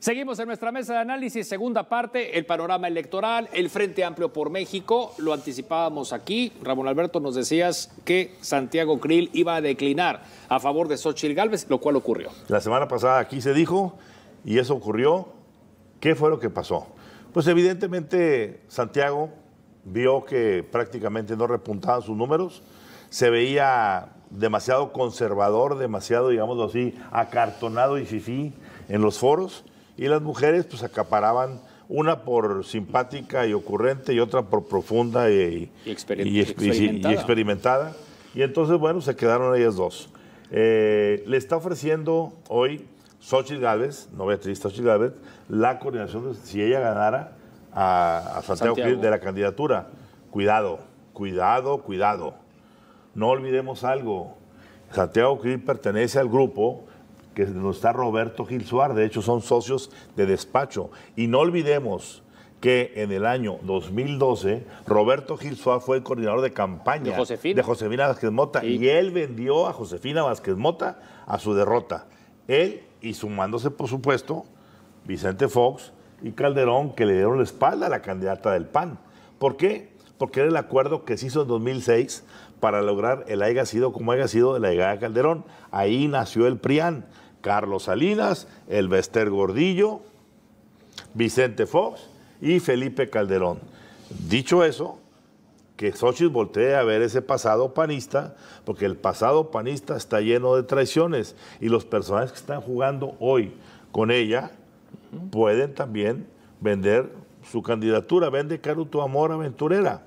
Seguimos en nuestra mesa de análisis, segunda parte, el panorama electoral, el Frente Amplio por México, lo anticipábamos aquí, Ramón Alberto nos decías que Santiago Krill iba a declinar a favor de Xochitl Gálvez, lo cual ocurrió. La semana pasada aquí se dijo y eso ocurrió, ¿qué fue lo que pasó? Pues evidentemente Santiago vio que prácticamente no repuntaban sus números, se veía demasiado conservador, demasiado, digámoslo así, acartonado y fifí en los foros y las mujeres pues acaparaban una por simpática y ocurrente y otra por profunda y, experimentada. y experimentada. entonces, bueno, se quedaron ellas dos. Eh, le está ofreciendo hoy Xochitl Gávez, no Beatriz Xochitl Gávez, la coordinación, si ella ganara, a, Santiago, Santiago. de la candidatura. Cuidado, cuidado, cuidado. No olvidemos algo. Santiago Krill pertenece al grupo que está Roberto Gil Suárez, de hecho son socios de despacho. Y no olvidemos que en el año 2012 Roberto Gil Suárez fue el coordinador de campaña de Josefina, Vázquez Mota y él vendió a Josefina Vázquez Mota a su derrota. Él y sumándose, por supuesto, Vicente Fox y Calderón, que le dieron la espalda a la candidata del PAN. ¿Por qué? Porque era el acuerdo que se hizo en 2006 para lograr el haya sido como haya sido de la llegada de Calderón. Ahí nació el PRIAN. Carlos Salinas, el Gordillo, Vicente Fox y Felipe Calderón. Dicho eso, que Xochitl voltee a ver ese pasado panista, porque el pasado panista está lleno de traiciones y los personajes que están jugando hoy con ella pueden también vender su candidatura, vende Caruto Amor Aventurera.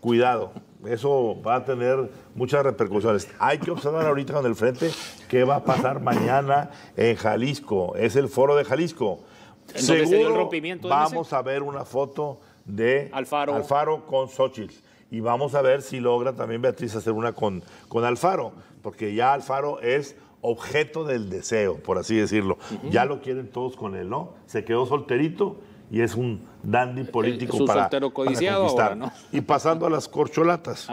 Cuidado eso va a tener muchas repercusiones. Hay que observar ahorita con el frente qué va a pasar mañana en Jalisco. Es el foro de Jalisco. Seguro rompimiento vamos a ver una foto de Alfaro. con Xochitl. Y vamos a ver si logra también Beatriz hacer una con, con Alfaro, porque ya Alfaro es objeto del deseo, por así decirlo. Ya lo quieren todos con él, ¿no? Se quedó solterito y es un dandy eh, político para, conquistar. Y pasando a las corcholatas.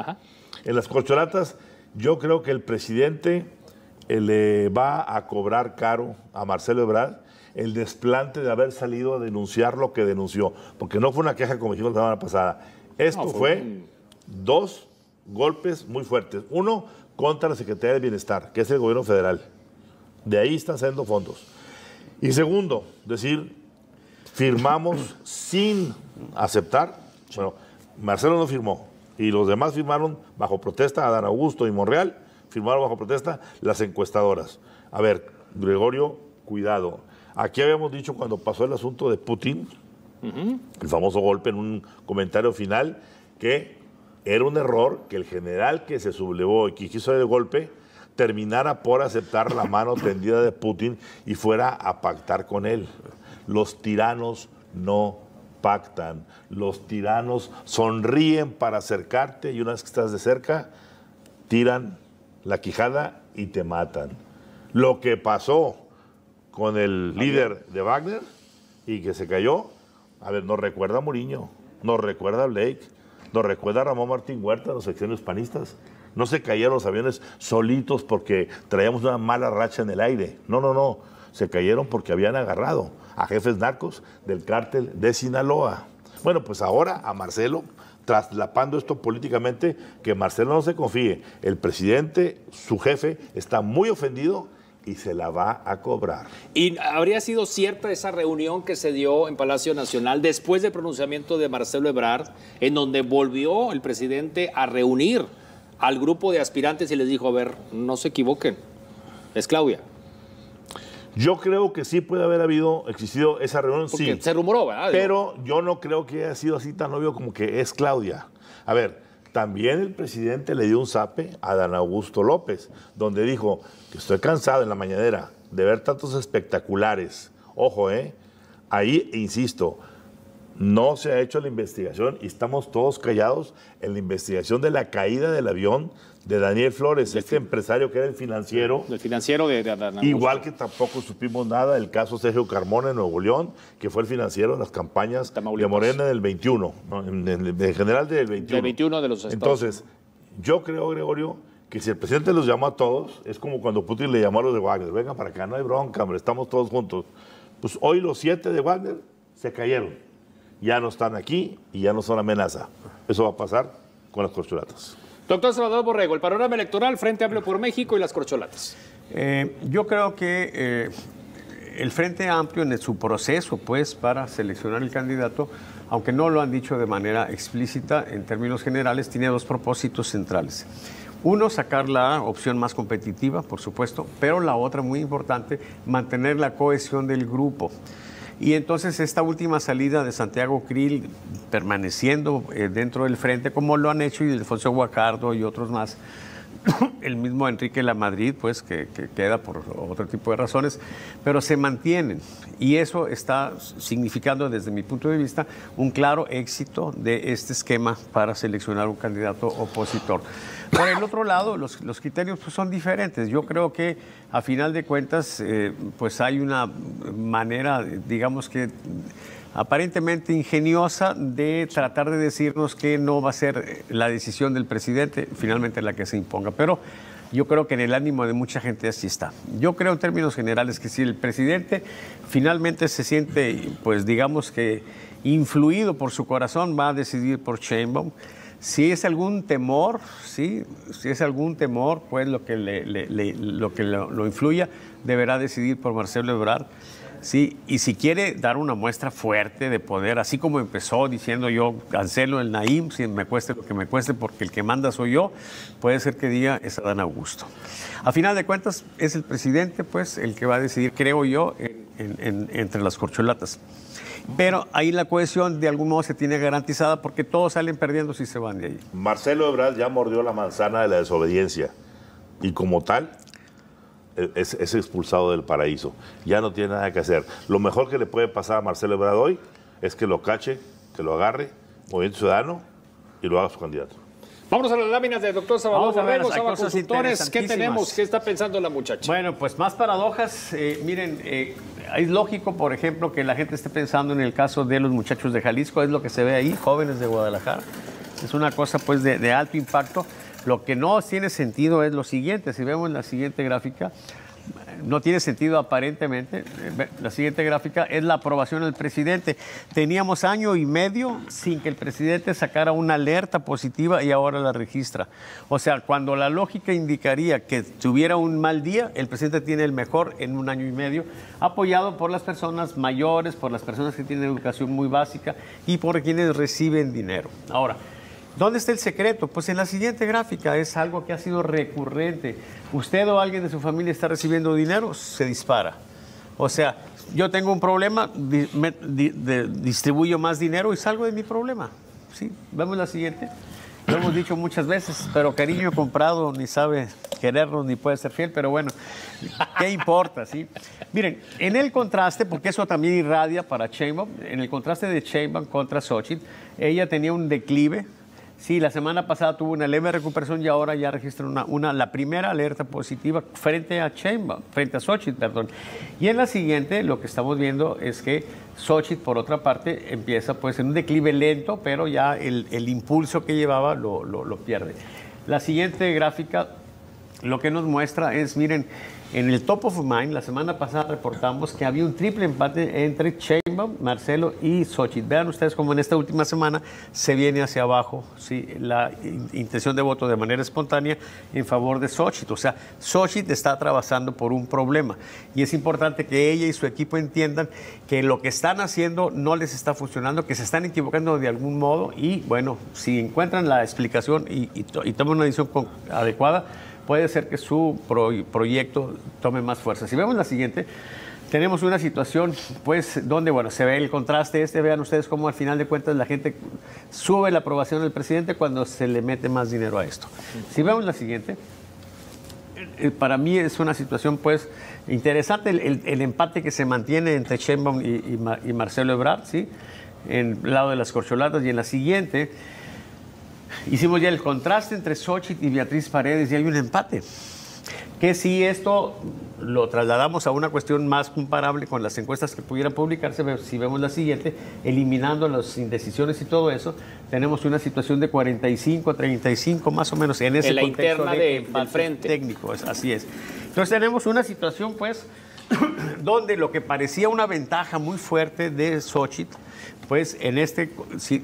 En las corcholatas yo creo que el presidente eh, le va a cobrar caro a Marcelo Ebrard el desplante de haber salido a denunciar lo que denunció, porque no fue una queja como dijimos la semana pasada. Esto fue, dos golpes muy fuertes. Uno contra la Secretaría de Bienestar, que es el gobierno federal. De ahí están saliendo fondos. Y segundo, decir, firmamos sin aceptar. Bueno, Marcelo no firmó y los demás firmaron bajo protesta, Adán Augusto y Monreal firmaron bajo protesta las encuestadoras. A ver, Gregorio, cuidado. Aquí habíamos dicho cuando pasó el asunto de Putin, el famoso golpe en un comentario final, que era un error que el general que se sublevó y que quiso el golpe terminara por aceptar la mano tendida de Putin y fuera a pactar con él. Los tiranos no pactan. Los tiranos sonríen para acercarte y una vez que estás de cerca, tiran la quijada y te matan. Lo que pasó con el líder de Wagner y que se cayó, a ver, nos recuerda a Mourinho, nos recuerda a Blake, nos recuerda a Ramón Martín Huerta, los secciones panistas. No se cayeron los aviones solitos porque traíamos una mala racha en el aire. No, no, no se cayeron porque habían agarrado a jefes narcos del cártel de Sinaloa. Bueno, pues ahora a Marcelo, traslapando esto políticamente, que Marcelo no se confíe. El presidente, su jefe, está muy ofendido y se la va a cobrar. ¿Y habría sido cierta esa reunión que se dio en Palacio Nacional después del pronunciamiento de Marcelo Ebrard, en donde volvió el presidente a reunir al grupo de aspirantes y les dijo, a ver, no se equivoquen, es Claudia? Yo creo que sí puede haber habido, existido esa reunión, Porque sí. Se rumoró, ¿verdad? Pero yo no creo que haya sido así tan obvio como que es Claudia. A ver, también el presidente le dio un zape a Dan Augusto López, donde dijo que estoy cansado en la mañanera de ver tantos espectaculares. Ojo, ¿eh? Ahí, insisto, no se ha hecho la investigación y estamos todos callados en la investigación de la caída del avión de Daniel Flores, este empresario que era el financiero. El financiero de, Igual que tampoco supimos nada del caso Sergio Carmona en Nuevo León, que fue el financiero de las campañas de Morena del 21, en, general del 21. Del 21 de los estados. Entonces, yo creo, Gregorio, que si el presidente los llamó a todos, es como cuando Putin le llamó a los de Wagner, vengan para acá, no hay bronca, hombre, estamos todos juntos. Pues hoy los siete de Wagner se cayeron ya no están aquí y ya no son amenaza. Eso va a pasar con las corcholatas. Doctor Salvador Borrego, el panorama electoral, Frente Amplio por México y las corcholatas. Eh, yo creo que eh, el Frente Amplio en su proceso pues, para seleccionar el candidato, aunque no lo han dicho de manera explícita, en términos generales, tiene dos propósitos centrales. Uno, sacar la opción más competitiva, por supuesto, pero la otra muy importante, mantener la cohesión del grupo. Y entonces esta última salida de Santiago Krill, permaneciendo eh, dentro del frente, como lo han hecho y Fonso Guacardo y otros más, el mismo Enrique La Madrid, pues, que, queda por otro tipo de razones, pero se mantienen. Y eso está significando, desde mi punto de vista, un claro éxito de este esquema para seleccionar un candidato opositor. Por el otro lado, los, criterios pues, son diferentes. Yo creo que, a final de cuentas, eh, pues hay una manera, digamos que aparentemente ingeniosa de tratar de decirnos que no va a ser eh, la decisión del presidente finalmente la que se imponga. Pero yo creo que en el ánimo de mucha gente así está. Yo creo en términos generales que si el presidente finalmente se siente, pues digamos que influido por su corazón, va a decidir por Sheinbaum. Si es algún temor, sí, si es algún temor, pues lo que, lo, que lo influya deberá decidir por Marcelo Ebrard Sí, y si quiere dar una muestra fuerte de poder, así como empezó diciendo yo cancelo el Naim, si me cueste lo que me cueste, porque el que manda soy yo, puede ser que diga es Adán Augusto. A final de cuentas, es el presidente, pues, el que va a decidir, creo yo, entre las corcholatas. Pero ahí la cohesión de algún modo se tiene garantizada porque todos salen perdiendo si se van de ahí. Marcelo Ebrard ya mordió la manzana de la desobediencia y como tal es, expulsado del paraíso. Ya no tiene nada que hacer. Lo mejor que le puede pasar a Marcelo Ebrard hoy es que lo cache, que lo agarre, Movimiento Ciudadano, y lo haga su candidato. vamos a las láminas del doctor Salvador Vamos a ver, consultores. ¿Qué tenemos? ¿Qué está pensando la muchacha? Bueno, pues más paradojas. Eh, miren, eh, es lógico, por ejemplo, que la gente esté pensando en el caso de los muchachos de Jalisco. Es lo que se ve ahí, jóvenes de Guadalajara. Es una cosa, pues, de alto impacto. Lo que no tiene sentido es lo siguiente, si vemos la siguiente gráfica, no tiene sentido aparentemente. Eh, la siguiente gráfica es la aprobación del presidente. Teníamos año y medio sin que el presidente sacara una alerta positiva y ahora la registra. O sea, cuando la lógica indicaría que tuviera un mal día, el presidente tiene el mejor en un año y medio, apoyado por las personas mayores, por las personas que tienen educación muy básica y por quienes reciben dinero. Ahora, ¿Dónde está el secreto? Pues en la siguiente gráfica es algo que ha sido recurrente. Usted o alguien de su familia está recibiendo dinero, se dispara. O sea, yo tengo un problema, distribuyo más dinero y salgo de mi problema. ¿Sí? Vemos la siguiente. Lo hemos dicho muchas veces, pero cariño comprado ni sabe quererlo ni puede ser fiel, pero bueno, ¿qué importa? ¿sí? Miren, en el contraste, porque eso también irradia para Sheinbaum, en el contraste de Sheinbaum contra Sochi, ella tenía un declive Sí, la semana pasada tuvo una leve recuperación y ahora ya registra una, la primera alerta positiva frente a Chemba, frente a Sochi, perdón. Y en la siguiente lo que estamos viendo es que Sochi, por otra parte, empieza pues en un declive lento, pero ya el, impulso que llevaba lo, pierde. La siguiente gráfica lo que nos muestra es, miren, en el top of mind, la semana pasada reportamos que había un triple empate entre Chamber. Marcelo y Xochitl. Vean ustedes cómo en esta última semana se viene hacia abajo la intención de voto de manera espontánea en favor de Xochitl. O sea, Xochitl está atravesando por un problema y es importante que ella y su equipo entiendan que lo que están haciendo no les está funcionando, que se están equivocando de algún modo y bueno, si encuentran la explicación y, toman una decisión adecuada, puede ser que su proyecto tome más fuerza. Si vemos la siguiente, tenemos una situación, pues, donde, bueno, se ve el contraste este. Vean ustedes cómo al final de cuentas la gente sube la aprobación del presidente cuando se le mete más dinero a esto. Si vemos la siguiente, eh, eh, para mí es una situación, pues, interesante el, empate que se mantiene entre Sheinbaum y, Marcelo Ebrard, En el lado de las corcholatas y en la siguiente Hicimos ya el contraste entre Xochitl y Beatriz Paredes y hay un empate. Que si esto lo trasladamos a una cuestión más comparable con las encuestas que pudieran publicarse, si vemos la siguiente, eliminando las indecisiones y todo eso, tenemos una situación de 45 a 35 más o menos en ese en la interna de, frente técnico, así es. Entonces tenemos una situación pues donde lo que parecía una ventaja muy fuerte de Xochitl, pues en este,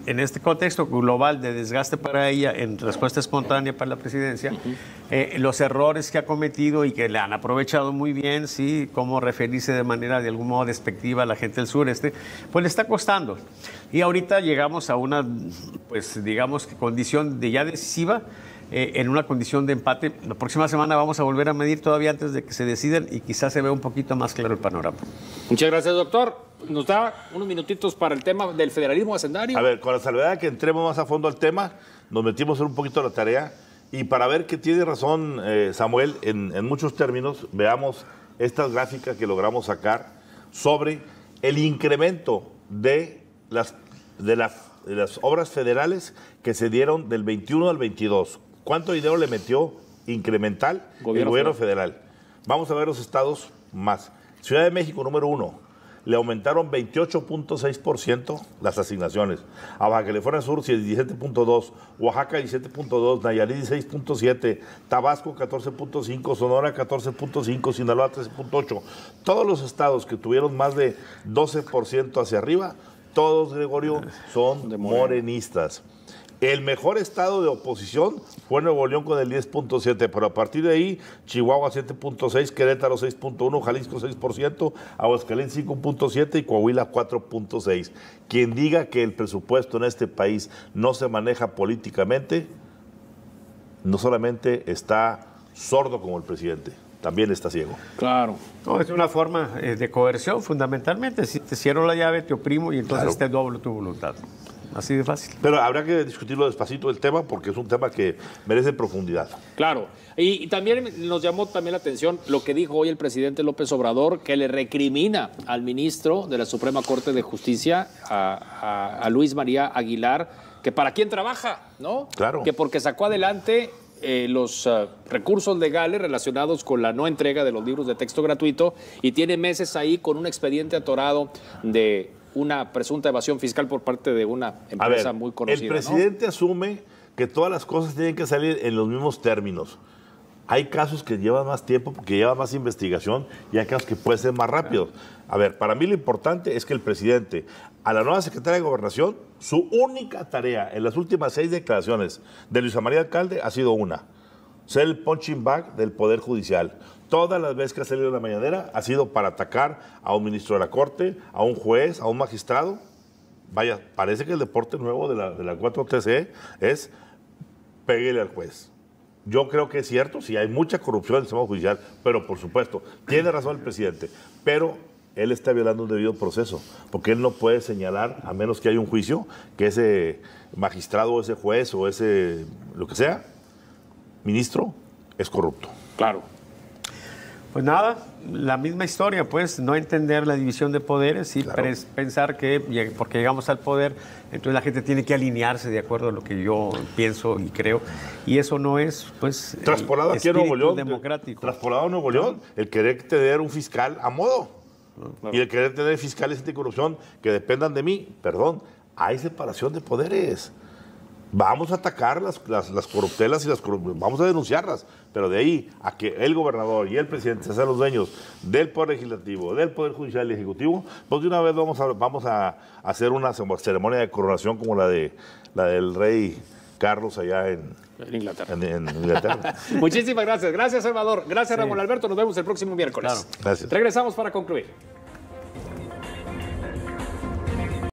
en este contexto global de desgaste para ella en respuesta espontánea para la presidencia, eh, los errores que ha cometido y que le han aprovechado muy bien, sí, como referirse de manera de algún modo despectiva a la gente del sureste, pues le está costando. Y ahorita llegamos a una, pues digamos, condición de ya decisiva eh, en una condición de empate. La próxima semana vamos a volver a medir todavía antes de que se decidan y quizás se vea un poquito más claro el panorama. Muchas gracias, doctor. Nos da unos minutitos para el tema del federalismo hacendario. A ver, con la salvedad de que entremos más a fondo al tema, nos metimos en un poquito la tarea y para ver que tiene razón eh, Samuel en, muchos términos, veamos estas gráficas que logramos sacar sobre el incremento de las obras federales que se dieron del 21 al 22. ¿Cuánto dinero le metió incremental el gobierno federal. Vamos a ver los estados más. Ciudad de México, número uno, le aumentaron 28.6% las asignaciones. A Baja California Sur 17.2, Oaxaca 17.2, Nayarit 16.7, Tabasco 14.5, Sonora 14.5, Sinaloa 13.8. Todos los estados que tuvieron más de 12% hacia arriba, todos, Gregorio, son morenistas. El mejor estado de oposición fue Nuevo León con el 10.7, pero a partir de ahí, Chihuahua 7.6, Querétaro 6.1, Jalisco 6%, Aguascalientes 5.7 y Coahuila 4.6. Quien diga que el presupuesto en este país no se maneja políticamente, no solamente está sordo como el presidente, también está ciego. Claro. es una forma eh, de coerción fundamentalmente. Si te cierro la llave, te oprimo y entonces te este doblo tu voluntad. Así de fácil. Pero habrá que discutirlo despacito el tema porque es un tema que merece profundidad. Claro. Y, también nos llamó también la atención lo que dijo hoy el presidente López Obrador, que le recrimina al ministro de la Suprema Corte de Justicia, a, Luis María Aguilar, que para quién trabaja, ¿no? Claro. Que porque sacó adelante eh, los eh, recursos legales relacionados con la no entrega de los libros de texto gratuito y tiene meses ahí con un expediente atorado de una presunta evasión fiscal por parte de una empresa muy conocida. El presidente asume que todas las cosas tienen que salir en los mismos términos. Hay casos que llevan más tiempo, que llevan más investigación y hay casos que pueden ser más rápidos. A ver, para mí lo importante es que el presidente, a la nueva secretaria de Gobernación, su única tarea en las últimas seis declaraciones de Luisa María Alcalde ha sido una, ser el punching bag del Poder Judicial todas las veces que ha salido la mañanera ha sido para atacar a un ministro de la Corte, a un juez, a un magistrado. Vaya, parece que el deporte nuevo de la, 4TC es peguele al juez. Yo creo que es cierto, si hay mucha corrupción en el sistema judicial, pero por supuesto, tiene razón el presidente, pero él está violando un debido proceso, porque él no puede señalar, a menos que haya un juicio, que ese magistrado o ese juez o ese, lo que sea, ministro, es corrupto. Claro. Pues nada, la misma historia, pues no entender la división de poderes y pensar que porque llegamos al poder, entonces la gente tiene que alinearse de acuerdo a lo que yo pienso y creo. Y eso no es, pues, traspolado aquí a Nuevo democrático. Traspolado a Nuevo León, el querer tener un fiscal a modo y el querer tener fiscales anticorrupción que dependan de mí, perdón, hay separación de poderes. Vamos a atacar las, las, corruptelas y las vamos a denunciarlas, pero de ahí a que el gobernador y el presidente sean los dueños del Poder Legislativo, del Poder Judicial y Ejecutivo, pues de una vez vamos a, vamos a hacer una ceremonia de coronación como la, de, la del rey Carlos allá en, Inglaterra. Muchísimas gracias. Gracias, Salvador. Gracias, Ramón Alberto. Nos vemos el próximo miércoles. Gracias. Regresamos para concluir.